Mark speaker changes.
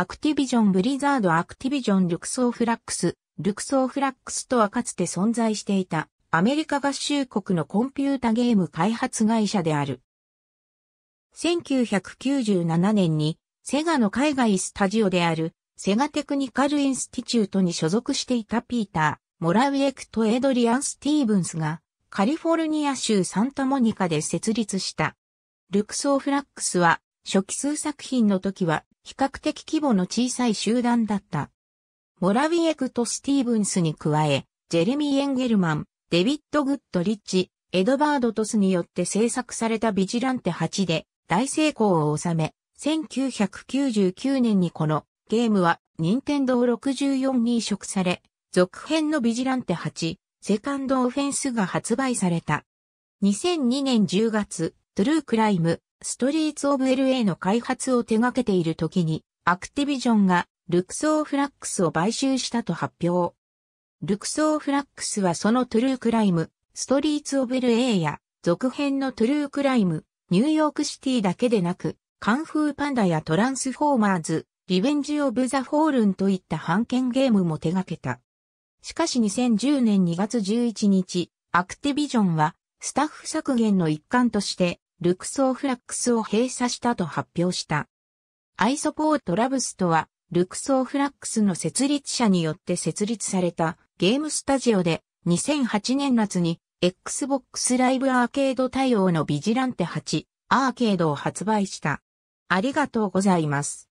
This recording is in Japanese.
Speaker 1: アクティビジョン・ブリザード・アクティビジョン・ルクソー・フラックス、ルクソー・フラックスとはかつて存在していた、アメリカ合衆国のコンピュータゲーム開発会社である。1997年に、セガの海外スタジオである、セガテクニカル・インスティチュートに所属していたピーター、モラウエクとエドリアン・スティーブンスが、カリフォルニア州サンタモニカで設立した。ルクソー・フラックスは、初期数作品の時は比較的規模の小さい集団だった。モラウィエクとスティーブンスに加え、ジェレミー・エンゲルマン、デビッド・グッド・リッチ、エドバード・トスによって制作されたビジランテ8で大成功を収め、1999年にこのゲームは任天堂64に移植され、続編のビジランテ8、セカンドオフェンスが発売された。2002年10月、トゥルークライム、ストリーツ・オブ・ LA の開発を手掛けている時に、アクティビジョンがルクソー・フラックスを買収したと発表。ルクソー・フラックスはそのトゥルークライム、ストリーツ・オブ・ LA や続編のトゥルークライム、ニューヨークシティだけでなく、カンフーパンダやトランスフォーマーズ、リベンジ・オブ・ザ・フォールンといった版権ゲームも手掛けた。しかし2010年2月11日、アクティビジョンはスタッフ削減の一環としてルクソーフラックスを閉鎖したと発表した。アイソポートラブスとは、ルクソーフラックスの設立者によって設立されたゲームスタジオで2008年夏に Xbox Live アーケード対応のビジランテ8アーケードを発売した。ありがとうございます。